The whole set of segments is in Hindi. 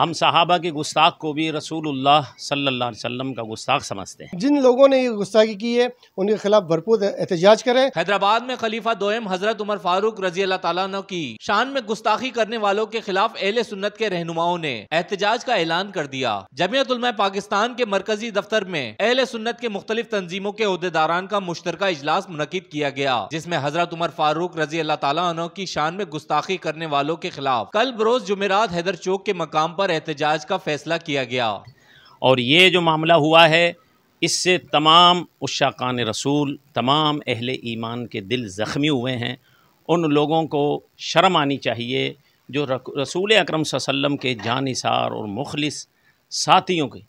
हम सहाबा के गुस्ताख को भी रसूल सल्ला वसलम का गुस्ताख समझते हैं जिन लोगों ने ये गुस्ताखी की है उनके खिलाफ भरपूर एहतजाज करें हैदराबाद में खलीफा दोयम हजरत उमर फारूक रजी अल्लाह तला की शान में गुस्ताखी करने वालों के खिलाफ एहल सुन्नत के रहनुमाओं ने एहतजाज का ऐलान कर दिया जमियत पाकिस्तान के मरकजी दफ्तर में अहल सुन्नत के मुख्तलिफ तंजीमों के अहदेदारान का मुश्तर इजलास मुनद किया गया जिसमे हजरत उमर फारूक रजी अल्लाह तला की शान में गुस्ताखी करने वालों के खिलाफ कल बरोज जुमेरात हैदर चौक के मकाम आरोप पर एहतजाज का फैसला किया गया और ये जो मामला हुआ है इससे तमाम उशाकान रसूल तमाम अहल ईमान के दिल ज़ख्मी हुए हैं उन लोगों को शर्म आनी चाहिए जो रसूल अक्रम सम के जानसार और मुखलिस साथियों के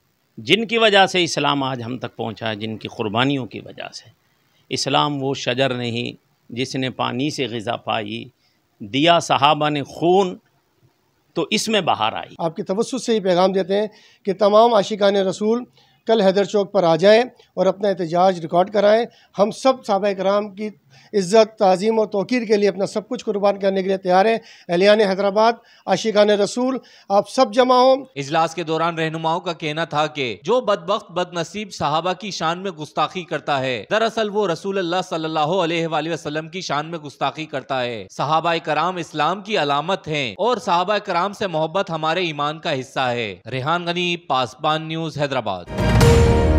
जिनकी वजह से इस्लाम आज हम तक पहुँचा है जिनकी क़ुरबानियों की वजह से इस्लाम वो शजर नहीं जिसने पानी से गज़ा पाई दिया साहबा ने खून तो इसमें बाहर आई आपकी तवस्त से ही पैगाम देते हैं कि तमाम आशिकान रसूल कल हैदर चौक पर आ जाएँ और अपना एहतजाज रिकॉर्ड कराएँ हम सब सबक कराम की इज़्ज़त तज़ीम और तोकीर के लिए अपना सब कुछ कुर्बान करने के लिए तैयार हैं ने हैदराबाद आशिकान रसूल आप सब जमा हो इजलास के दौरान रहनुमाओं का कहना था कि जो बदबक बदनसीब साहबा की शान में गुस्ताखी करता है दरअसल वो रसूल अल्लाह सल्लल्लाहु अलैहि वसल्लम की शान में गुस्ताखी करता है साहबा कराम इस्लाम की अलामत है और साहबा कराम से मोहब्बत हमारे ईमान का हिस्सा है Rehan Gani Pasban news Hyderabad Thank you.